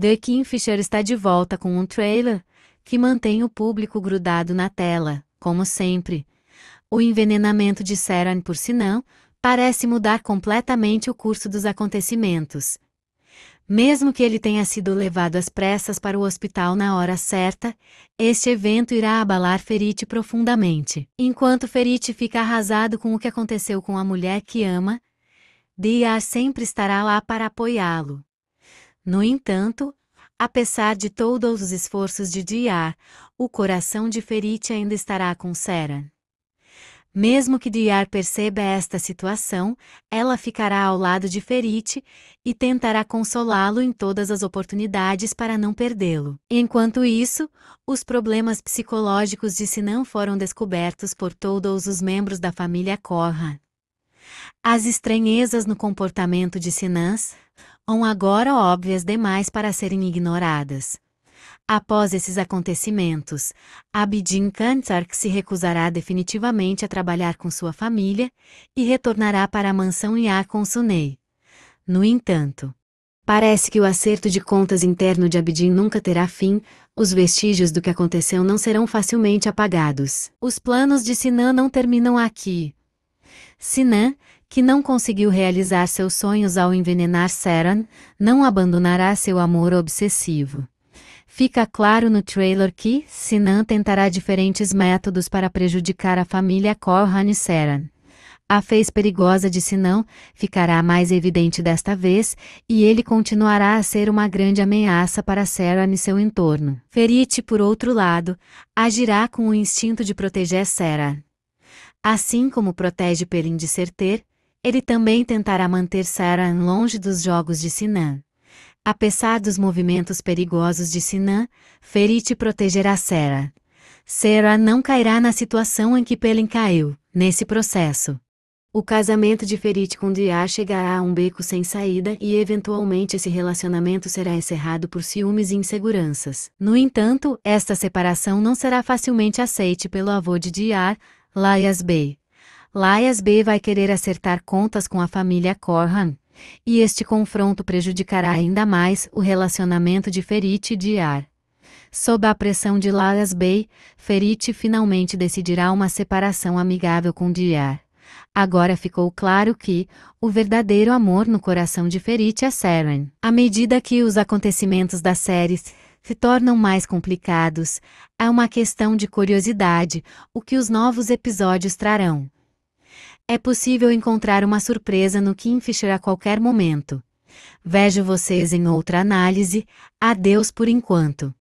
The Kingfisher está de volta com um trailer que mantém o público grudado na tela, como sempre. O envenenamento de Saran, por sinal, parece mudar completamente o curso dos acontecimentos. Mesmo que ele tenha sido levado às pressas para o hospital na hora certa, este evento irá abalar Ferite profundamente. Enquanto Ferite fica arrasado com o que aconteceu com a mulher que ama, Diar sempre estará lá para apoiá-lo. No entanto, apesar de todos os esforços de Diar, o coração de Ferite ainda estará com Sera. Mesmo que Diar perceba esta situação, ela ficará ao lado de Ferite e tentará consolá-lo em todas as oportunidades para não perdê-lo. Enquanto isso, os problemas psicológicos de Sinan foram descobertos por todos os membros da família Corra. As estranhezas no comportamento de Sinans, ou agora óbvias demais para serem ignoradas. Após esses acontecimentos, Abidin Kantark se recusará definitivamente a trabalhar com sua família e retornará para a mansão Iá com Sunei. No entanto, parece que o acerto de contas interno de Abidin nunca terá fim, os vestígios do que aconteceu não serão facilmente apagados. Os planos de Sinan não terminam aqui. Sinan, que não conseguiu realizar seus sonhos ao envenenar Saran, não abandonará seu amor obsessivo. Fica claro no trailer que Sinan tentará diferentes métodos para prejudicar a família Corran e Saran. A fez perigosa de Sinan ficará mais evidente desta vez, e ele continuará a ser uma grande ameaça para Saran e seu entorno. Ferit, por outro lado, agirá com o instinto de proteger Saran. Assim como protege Pelin de Certer, ele também tentará manter Saran longe dos jogos de Sinan. Apesar dos movimentos perigosos de Sinan, Ferit protegerá Sera. Sera não cairá na situação em que Pelin caiu, nesse processo. O casamento de Ferit com Diar chegará a um beco sem saída e eventualmente esse relacionamento será encerrado por ciúmes e inseguranças. No entanto, esta separação não será facilmente aceite pelo avô de Diar, Laias Bey. Laias B vai querer acertar contas com a família Corhan, e este confronto prejudicará ainda mais o relacionamento de Ferit e Diar. Sob a pressão de Laias Bey, Ferit finalmente decidirá uma separação amigável com Diar. Agora ficou claro que o verdadeiro amor no coração de Ferit é Seren. À medida que os acontecimentos da série se tornam mais complicados, é uma questão de curiosidade o que os novos episódios trarão. É possível encontrar uma surpresa no Kingfisher a qualquer momento. Vejo vocês em outra análise. Adeus por enquanto.